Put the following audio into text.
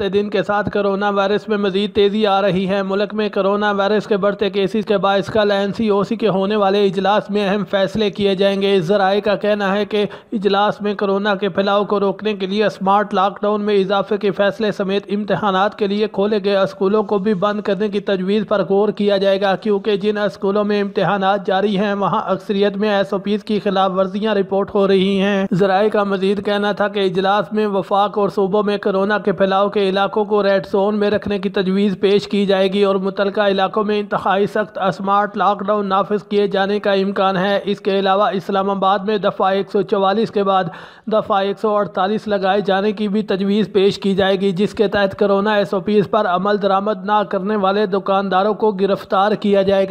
दिन के साथ करोना वायरस में मजीद तेज़ी आ रही है मुल्क में करोना वायरस के बढ़ते केसेस के बायस कल एन सी ओ सी के होने वाले इजलास में अहम फैसले किए जाएंगे इस जराये का कहना है कि इजलास में कोरोना के फैलाव को रोकने के लिए स्मार्ट लॉकडाउन में इजाफे के फैसले समेत इम्तहान के लिए खोले गए स्कूलों को भी बंद करने की तजवीज़ पर गौर किया जाएगा क्योंकि जिन स्कूलों में इम्तहान जारी हैं वहाँ अक्सरियत में एस ओ पीज़ की खिलाफ वर्जियाँ रिपोर्ट हो रही हैं जराये का मजीद कहना था कि इजलास में वफाक और सूबों में कोरोना के फैलाव के के इलाकों को रेड जोन में रखने की तजवीज़ पेश की जाएगी और मुतल इलाकों में इंतहाई सख्त स्मार्ट लॉकडाउन नाफज किए जाने का इम्कान है इसके अलावा इस्लामाबाद में दफ़ा एक सौ चवालीस के बाद दफ़ा एक सौ अड़तालीस लगाए जाने की भी तजवीज़ पेश की जाएगी जिसके तहत करोना एस ओ पीज़ पर अमल दरामद ना करने वाले दुकानदारों को गिरफ़्तार किया जाएगा